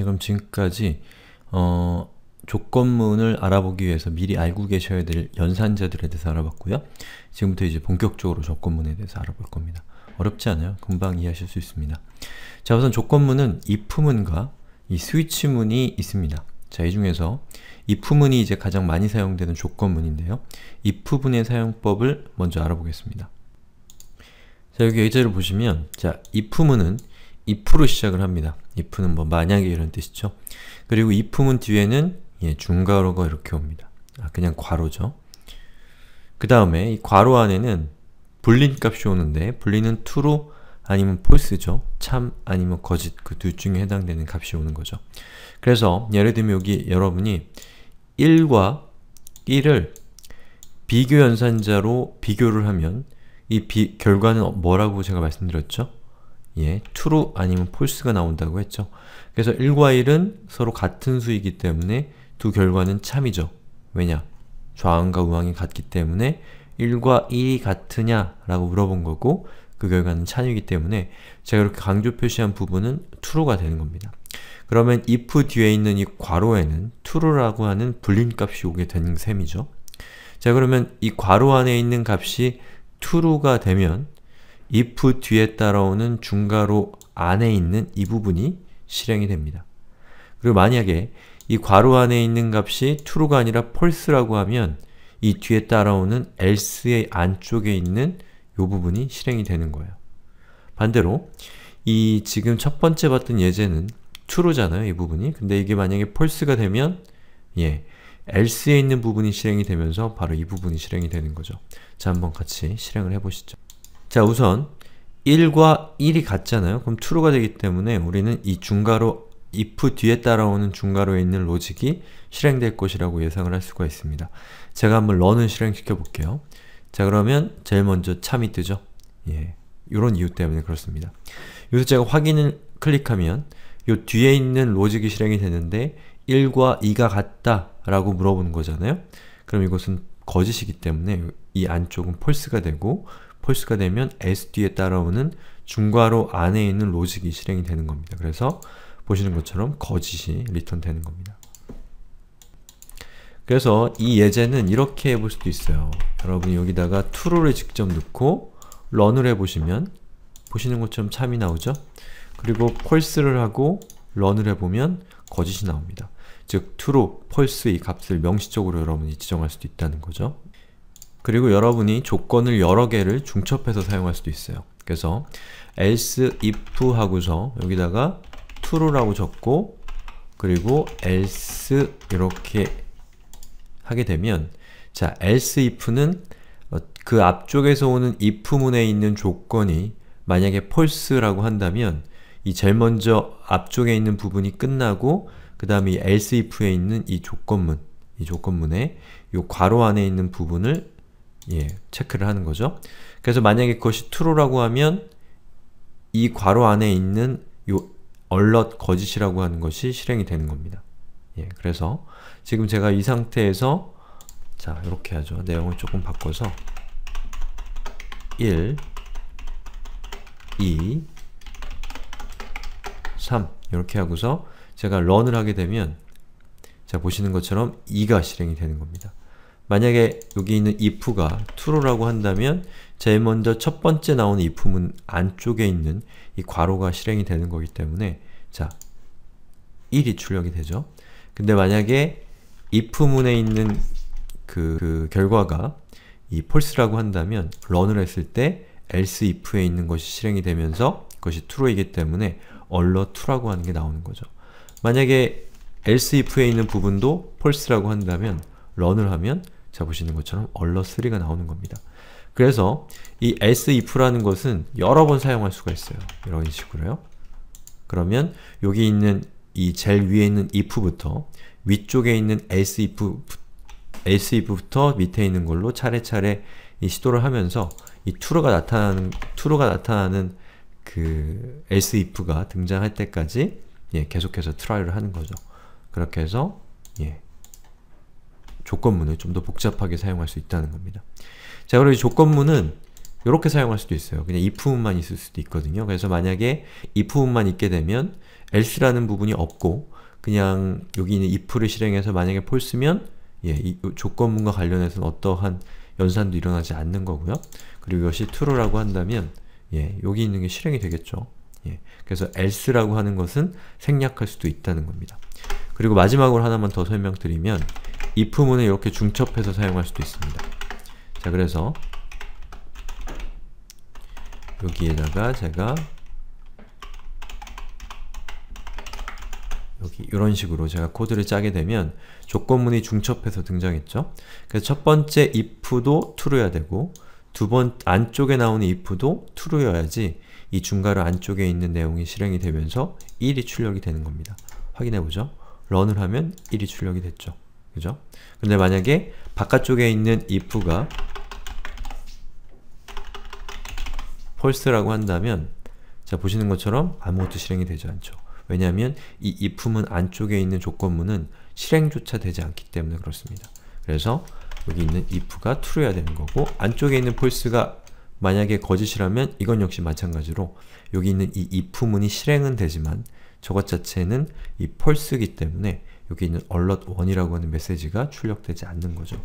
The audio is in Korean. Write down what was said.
네, 그럼 지금까지 어, 조건문을 알아보기 위해서 미리 알고 계셔야 될 연산자들에 대해서 알아봤고요. 지금부터 이제 본격적으로 조건문에 대해서 알아볼 겁니다. 어렵지 않아요. 금방 이해하실 수 있습니다. 자, 우선 조건문은 if문과 이 스위치문이 있습니다. 자, 이 중에서 if문이 이제 가장 많이 사용되는 조건문인데요. if문의 사용법을 먼저 알아보겠습니다. 자, 여기 예제를 보시면 자, if문은 if로 시작을 합니다. if는 뭐 만약에 이런 뜻이죠. 그리고 if문 뒤에는 예, 중괄호가 이렇게 옵니다. 아, 그냥 괄호죠. 그 다음에 이 괄호 안에는 불린 값이 오는데 불리는 true로 아니면 false죠. 참 아니면 거짓 그 둘 중에 해당되는 값이 오는 거죠. 그래서 예를 들면 여기 여러분이 1과 1을 비교 연산자로 비교를 하면 이 비, 결과는 뭐라고 제가 말씀드렸죠? 예, true 아니면 false가 나온다고 했죠. 그래서 1과 1은 서로 같은 수이기 때문에 두 결과는 참이죠. 왜냐? 좌항과 우항이 같기 때문에 1과 1이 같으냐? 라고 물어본 거고 그 결과는 참이기 때문에 제가 이렇게 강조 표시한 부분은 true가 되는 겁니다. 그러면 if 뒤에 있는 이 괄호에는 true라고 하는 불린값이 오게 되는 셈이죠. 자 그러면 이 괄호 안에 있는 값이 true가 되면 if 뒤에 따라오는 중괄호 안에 있는 이 부분이 실행이 됩니다. 그리고 만약에 이 괄호 안에 있는 값이 true가 아니라 false라고 하면 이 뒤에 따라오는 else의 안쪽에 있는 이 부분이 실행이 되는 거예요. 반대로 이 지금 첫 번째 봤던 예제는 true잖아요, 이 부분이. 근데 이게 만약에 false가 되면 예, else에 있는 부분이 실행이 되면서 바로 이 부분이 실행이 되는 거죠. 자, 한번 같이 실행을 해보시죠. 자 우선 1과 1이 같잖아요. 그럼 true가 되기 때문에 우리는 이 중괄호 if 뒤에 따라오는 중괄호에 있는 로직이 실행될 것이라고 예상을 할 수가 있습니다. 제가 한번 run을 실행시켜 볼게요. 자 그러면 제일 먼저 참이 뜨죠. 예, 이런 이유 때문에 그렇습니다. 여기서 제가 확인을 클릭하면 이 뒤에 있는 로직이 실행이 되는데 1과 2가 같다 라고 물어보는 거잖아요. 그럼 이것은 거짓이기 때문에 이 안쪽은 false가 되고 폴스가 되면 s 뒤에 따라오는 중괄호 안에 있는 로직이 실행이 되는 겁니다. 그래서 보시는 것처럼 거짓이 리턴 되는 겁니다. 그래서 이 예제는 이렇게 해볼 수도 있어요. 여러분이 여기다가 true를 직접 넣고 r u n 을 해보시면 보시는 것처럼 참이 나오죠? 그리고 false를 하고 r u n 을 해보면 거짓이 나옵니다. 즉 true, false 이 값을 명시적으로 여러분이 지정할 수도 있다는 거죠. 그리고 여러분이 조건을 여러 개를 중첩해서 사용할 수도 있어요. 그래서 else if 하고서 여기다가 true라고 적고 그리고 else 이렇게 하게 되면 자, else if는 어, 그 앞쪽에서 오는 if 문에 있는 조건이 만약에 false라고 한다면 이 제일 먼저 앞쪽에 있는 부분이 끝나고 그 다음에 else if에 있는 이 조건문 이 조건문에 이 괄호 안에 있는 부분을 예, 체크를 하는 거죠. 그래서 만약에 그것이 true라고 하면 이 괄호 안에 있는 요 alert 거짓이라고 하는 것이 실행이 되는 겁니다. 예, 그래서 지금 제가 이 상태에서 자, 이렇게 하죠. 내용을 조금 바꿔서 1 2 3 이렇게 하고서 제가 run을 하게 되면 자, 보시는 것처럼 2가 실행이 되는 겁니다. 만약에 여기 있는 if가 true라고 한다면 제일 먼저 첫 번째 나오는 if문 안쪽에 있는 이 괄호가 실행이 되는 거기 때문에 자 1이 출력이 되죠. 근데 만약에 if문에 있는 그, 그 결과가 이 false라고 한다면 run을 했을 때 else if에 있는 것이 실행이 되면서 그것이 true이기 때문에 alert t 라고 하는 게 나오는 거죠. 만약에 else if에 있는 부분도 false라고 한다면 run을 하면 자 보시는 것처럼 얼러3가 나오는 겁니다. 그래서 이 s-if라는 것은 여러 번 사용할 수가 있어요. 이런 식으로요. 그러면 여기 있는 이 제일 위에 있는 if부터 위쪽에 있는 s-if s-if부터 밑에 있는 걸로 차례차례 이 시도를 하면서 이 true가 나타나는 true가 나타나는 그 s-if가 등장할 때까지 예, 계속해서 트라이를 하는 거죠. 그렇게 해서 예, 조건문을 좀 더 복잡하게 사용할 수 있다는 겁니다. 자, 그리고 조건문은 이렇게 사용할 수도 있어요. 그냥 if문만 있을 수도 있거든요. 그래서 만약에 if문만 있게 되면 else라는 부분이 없고 그냥 여기 있는 if를 실행해서 만약에 false면 예, 이 조건문과 관련해서는 어떠한 연산도 일어나지 않는 거고요. 그리고 이것이 true라고 한다면 예, 여기 있는 게 실행이 되겠죠. 예, 그래서 else라고 하는 것은 생략할 수도 있다는 겁니다. 그리고 마지막으로 하나만 더 설명드리면 if문에 이렇게 중첩해서 사용할 수도 있습니다. 자, 그래서 여기에다가 제가 여기 이런 식으로 제가 코드를 짜게 되면 조건문이 중첩해서 등장했죠? 그래서 첫 번째 if도 true여야 되고 두번 안쪽에 나오는 if도 true여야지 이 중괄호 안쪽에 있는 내용이 실행이 되면서 1이 출력이 되는 겁니다. 확인해보죠. 런을 하면 1이 출력이 됐죠. 그죠? 근데 만약에 바깥쪽에 있는 if가 false라고 한다면 자 보시는 것처럼 아무것도 실행이 되지 않죠. 왜냐하면 이 if문 안쪽에 있는 조건문은 실행조차 되지 않기 때문에 그렇습니다. 그래서 여기 있는 if가 true야 여 되는 거고 안쪽에 있는 false가 만약에 거짓이라면 이건 역시 마찬가지로 여기 있는 이 if문이 실행은 되지만 저것 자체는 이 false이기 때문에 여기 있는 a l e r t 1이라고 하는 메시지가 출력되지 않는 거죠.